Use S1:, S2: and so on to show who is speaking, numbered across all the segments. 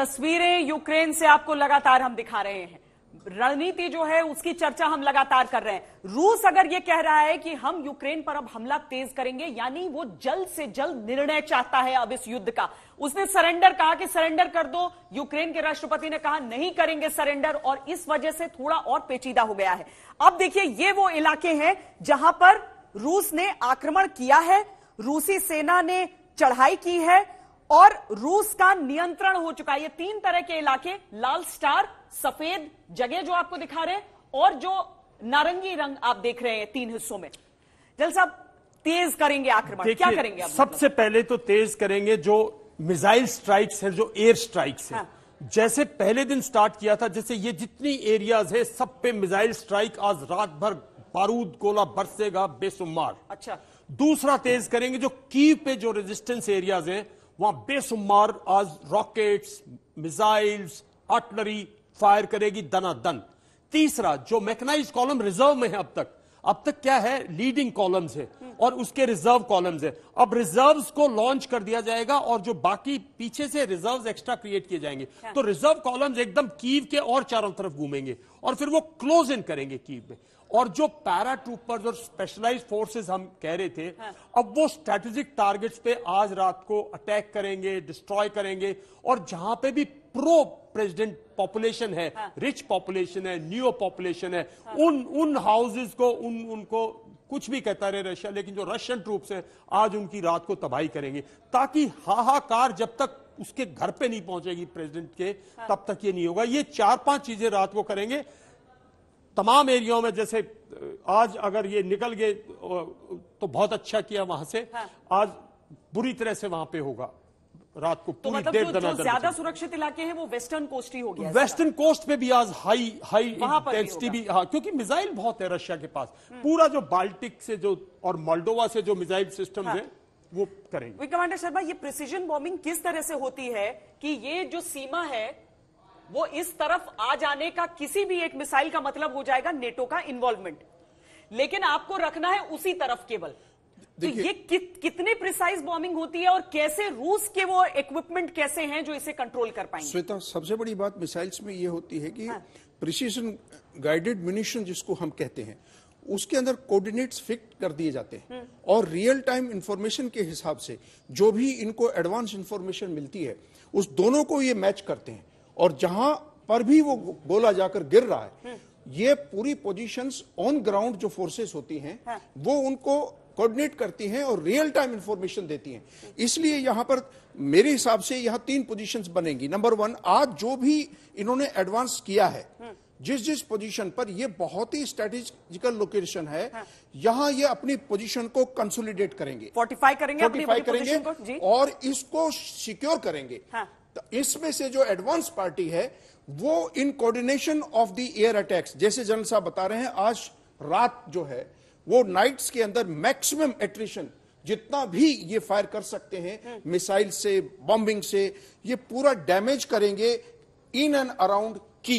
S1: तस्वीरें यूक्रेन से आपको लगातार हम दिखा रहे हैं रणनीति जो है उसकी चर्चा हम लगातार कर रहे हैं रूस अगर यह कह रहा है कि हम यूक्रेन पर अब हमला तेज करेंगे यानी वो जल्द से जल्द निर्णय चाहता है अब इस युद्ध का उसने सरेंडर कहा कि सरेंडर कर दो यूक्रेन के राष्ट्रपति ने कहा नहीं करेंगे सरेंडर और इस वजह से थोड़ा और पेचीदा हो गया है अब देखिए ये वो इलाके हैं जहां पर रूस ने आक्रमण किया है रूसी सेना ने चढ़ाई की है और रूस का नियंत्रण हो चुका है ये तीन तरह के इलाके लाल स्टार सफेद जगह जो आपको दिखा रहे और जो नारंगी रंग आप देख रहे हैं तीन हिस्सों में जल साहब तेज करेंगे आक्रमण क्या करेंगे सबसे
S2: मतलब? पहले तो तेज करेंगे जो मिसाइल स्ट्राइक्स है जो एयर स्ट्राइक्स है हाँ। जैसे पहले दिन स्टार्ट किया था जैसे ये जितनी एरियाज है सब पे मिसाइल स्ट्राइक आज रात भर बारूद गोला बरसेगा बेसुमार अच्छा दूसरा तेज करेंगे जो कीव पे जो रेजिस्टेंस एरियाज है वहां बेसुमार आज रॉकेट्स मिसाइल्स आर्टलरी फायर करेगी दना दन तीसरा जो मैकेनाइज कॉलम रिजर्व में है अब तक अब तक क्या है लीडिंग कॉलम्स है और उसके रिजर्व कॉलम्स है अब रिजर्व्स को लॉन्च कर दिया जाएगा और जो बाकी पीछे से रिजर्व्स एक्स्ट्रा क्रिएट किए जाएंगे हाँ। तो रिजर्व कॉलम्स एकदम कीव के और चारों तरफ घूमेंगे और फिर वो क्लोज इन करेंगे कीव में और जो पैरा ट्रूपर्स और स्पेशलाइज फोर्सेस हम कह रहे थे हाँ। अब वो स्ट्रेटेजिक टारगेट्स पे आज रात को अटैक करेंगे डिस्ट्रॉय करेंगे और जहां पे भी प्रो प्रेसिडेंट पॉपुलेशन है हाँ. रिच पॉपुलेशन है न्यू पॉपुलेशन है हाँ. उन उन हाउसेस को उन उनको कुछ भी कहता रहे रशिया लेकिन जो रशियन ट्रूप्स हैं आज उनकी रात को तबाही करेंगे ताकि हाहाकार जब तक उसके घर पे नहीं पहुंचेगी प्रेसिडेंट के हाँ। तब तक ये नहीं होगा ये चार पांच चीजें रात को करेंगे तमाम एरियाओं में जैसे आज अगर ये निकल गए तो बहुत अच्छा किया वहां से हाँ। आज बुरी तरह से वहां पे होगा रात को तो पूरी तो मतलब जो, जो ज्यादा
S1: सुरक्षित इलाके हैं वो वेस्टर्न कोस्ट ही हो गया वेस्टर्न
S2: कोस्ट पे भी आज हाई हाई इंटेंसिटी भी हाँ क्योंकि मिसाइल बहुत है रशिया के पास हम्म। पूरा जो बाल्टिक से जो और मोल्डोवा से जो मिसाइल सिस्टम है वो करेंगे
S1: कमांडर शर्मा ये प्रिसीजन बॉम्बिंग किस तरह से होती है कि ये जो सीमा है वो इस तरफ आ जाने का किसी भी एक मिसाइल का मतलब हो जाएगा नेटो का इन्वॉल्वमेंट लेकिन आपको रखना है उसी तरफ केवल तो ये कि, कितने प्रिसाइज बॉम्बिंग होती है और कैसे रूस के वो इक्विपमेंट कैसे हैं जो इसे कंट्रोल कर पाएंगे
S3: श्वेता सबसे बड़ी बात मिसाइल्स में ये होती है कि प्रिसीजन गाइडेड म्यूनिशन जिसको हम कहते हैं उसके अंदर कोऑर्डिनेट्स फिक्स कर दिए जाते हैं हम्म। और रियल टाइम इंफॉर्मेशन के हिसाब से जो भी इनको एडवांस इंफॉर्मेशन मिलती है उस दोनों को ये मैच करते हैं और जहां पर भी वो गोला जाकर गिर रहा है हम्म। ये पूरी पोजीशंस ऑन ग्राउंड जो फोर्सेस होती हैं हाँ। वो उनको कोऑर्डिनेट करती हैं और रियल टाइम इंफॉर्मेशन देती हैं इसलिए यहां पर मेरे हिसाब से यहां तीन पोजीशंस बनेंगी नंबर वन आज जो भी इन्होंने एडवांस किया है हम्म। जिस जिस पोजीशन पर ये बहुत ही स्ट्रेटेजिकल लोकेशन है यहां यहाँ ये अपनी पोजीशन को कंसोलिडेट करेंगे
S1: फोर्टिफाई करेंगे फोर्टिफाई करेंगे
S3: और इसको सिक्योर करेंगे हाँ। तो इसमें से जो एडवांस पार्टी है वो in coordination of the air attacks जैसे जनरल साहब बता रहे हैं आज रात जो है वो नाइट्स के अंदर मैक्सिमम एट्रिशन जितना भी ये फायर कर सकते हैं मिसाइल हम्म। से बॉम्बिंग से ये पूरा डैमेज करेंगे इन एंड अराउंड की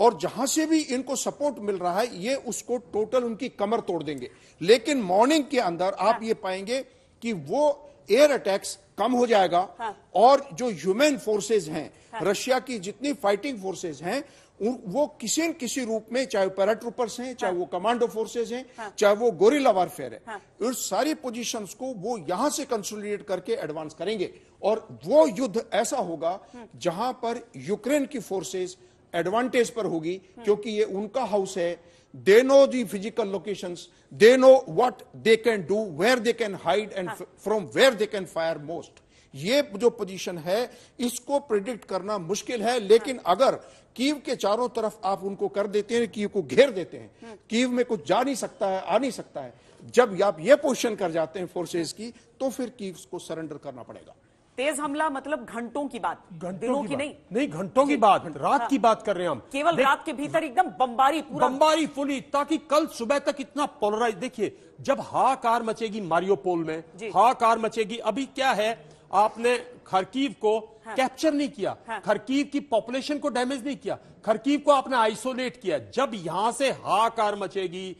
S3: और जहां से भी इनको सपोर्ट मिल रहा है ये उसको टोटल उनकी कमर तोड़ देंगे लेकिन मॉर्निंग के अंदर आप हाँ। ये पाएंगे कि वो एयर अटैक्स कम हो जाएगा हाँ। और जो ह्यूमन फोर्सेस हैं हाँ। रशिया की जितनी फाइटिंग फोर्सेस हैं वो किसी न किसी रूप में चाहे पैराट्रूपर्स हैं चाहे हाँ। वो कमांडो फोर्सेज हैं हाँ। चाहे वो गोरिल्ला वारफेयर है हाँ। सारी पोजीशंस को वो यहां से कंसोलिडेट करके एडवांस करेंगे और वो युद्ध ऐसा होगा हाँ। जहां पर यूक्रेन की फोर्सेज एडवांटेज पर होगी हाँ। क्योंकि ये उनका हाउस है they know the physical location they know what they can do where they can hide and from where they can fire most ये जो पोजीशन है इसको प्रिडिक्ट करना मुश्किल है लेकिन हाँ। अगर कीव के चारों तरफ आप उनको कर देते हैं कीव को घेर देते हैं हाँ। कीव में कुछ जा नहीं सकता है आ नहीं सकता है जब आप ये पोजिशन कर जाते हैं फोर्सेज की तो फिर कीव को सरेंडर करना पड़ेगा
S1: तेज हमला मतलब घंटों की
S2: बात घंटों की, की नहीं नहीं घंटों की बात रात की हाँ। बात कर रहे हैं हम केवल रात के भीतर एकदम बम्बारी पूरा बम्बारी फुली ताकि कल सुबह तक इतना पोलराइज देखिए जब हाकार मचेगी मारियोपोल में हाकार मचेगी अभी क्या है आपने खरकीव को हाँ, कैप्चर नहीं किया हाँ, खरकीव की पॉपुलेशन को डैमेज नहीं किया खरकीव को आपने आइसोलेट किया जब यहां से हाहाकार मचेगी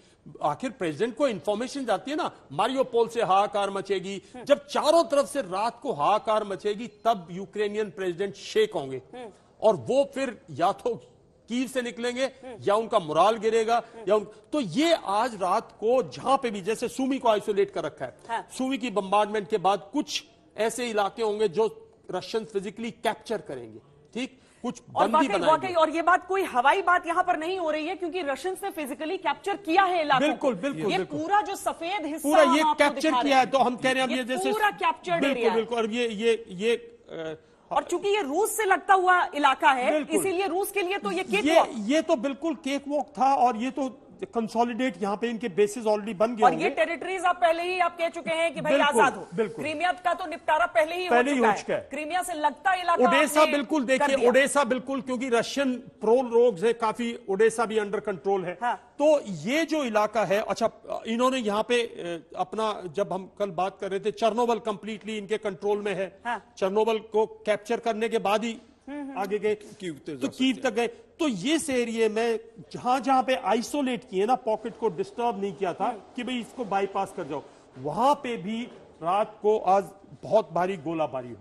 S2: आखिर प्रेसिडेंट को इंफॉर्मेशन जाती है ना मारियोपोल से हाहाकार मचेगी हाँ। जब चारों तरफ से रात को हाहाकार मचेगी तब यूक्रेनियन प्रेसिडेंट शेक होंगे हाँ। और वो फिर या तो कीव से निकलेंगे हाँ। या उनका मुराल गिरेगा या उन... तो ये आज रात को जहां पे भी जैसे सूमी को आइसोलेट कर रखा है हाँ। सूमी की बम्बार्डमेंट के बाद कुछ ऐसे इलाके होंगे जो रशियन फिजिकली कैप्चर करेंगे ठीक कुछ और वाकई वाकई और
S1: ये बात कोई हवाई बात यहाँ पर नहीं हो रही है क्योंकि रशियंस ने फिजिकली कैप्चर किया है इलाके बिल्कुल बिल्कुल ये बिल्कुल, पूरा जो सफेद हिस्सा पूरा ये कैप्चर किया है तो हम कह रहे हैं ये, जैसे पूरा कैप्चर बिल्कुल बिल्कुल और ये ये ये और चूंकि ये रूस से लगता हुआ इलाका है इसीलिए रूस के लिए तो ये केक ये, ये तो बिल्कुल
S2: केक वॉक था और ये तो कंसोलिडेट यहाँ पे इनके बेसिस ऑलरेडी बन गए और ये
S1: टेरिटरीज आप पहले ही आप कह चुके हैं कि भाई आजाद हो बिल्कुल क्रीमिया का तो निपटारा पहले ही पहले हो चुका है क्रीमिया से लगता इलाका ओडेसा बिल्कुल देखिए
S2: ओडेसा बिल्कुल क्योंकि रशियन प्रो रोग है काफी ओडेसा भी अंडर कंट्रोल है हाँ। तो ये जो इलाका है अच्छा इन्होंने यहाँ पे अपना जब हम कल बात कर रहे थे चरनोबल कंप्लीटली इनके कंट्रोल में है हाँ। चर्नोबल को कैप्चर करने के बाद ही आगे गए तो कीव तक गए तो ये एरिए में जहां जहां पे आइसोलेट किए ना पॉकेट को डिस्टर्ब नहीं किया था हम्म। कि भाई इसको बाईपास कर जाओ वहां पे भी रात को आज बहुत भारी गोलाबारी हुई